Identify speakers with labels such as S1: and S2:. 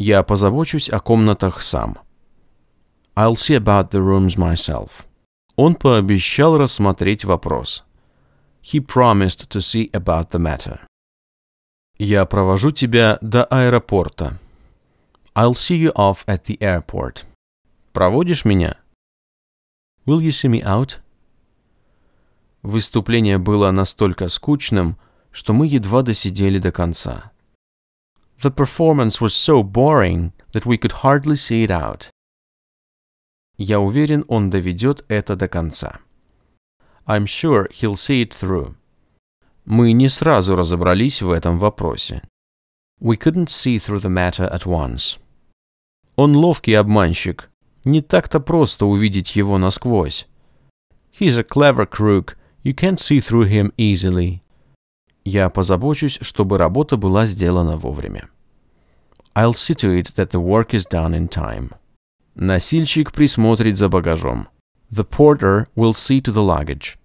S1: Я позабочусь о комнатах сам. I'll see about the rooms myself. Он пообещал рассмотреть вопрос. He promised to see about the matter. Я провожу тебя до аэропорта. I'll see you off at the airport. Проводишь меня? Will you see me out? Выступление было настолько скучным, что мы едва досидели до конца. The performance was so boring that we could hardly see it out. Я уверен, он доведет это до конца. I'm sure he'll see it through. Мы не сразу разобрались в этом вопросе. We couldn't see through the matter at once. Он ловкий обманщик. Не так-то просто увидеть его насквозь. He's a clever crook. You can't see through him easily. Я позабочусь, чтобы работа была сделана вовремя. I'll see to it that the work is done in time. Носильщик присмотрит за багажом. The porter will see to the luggage.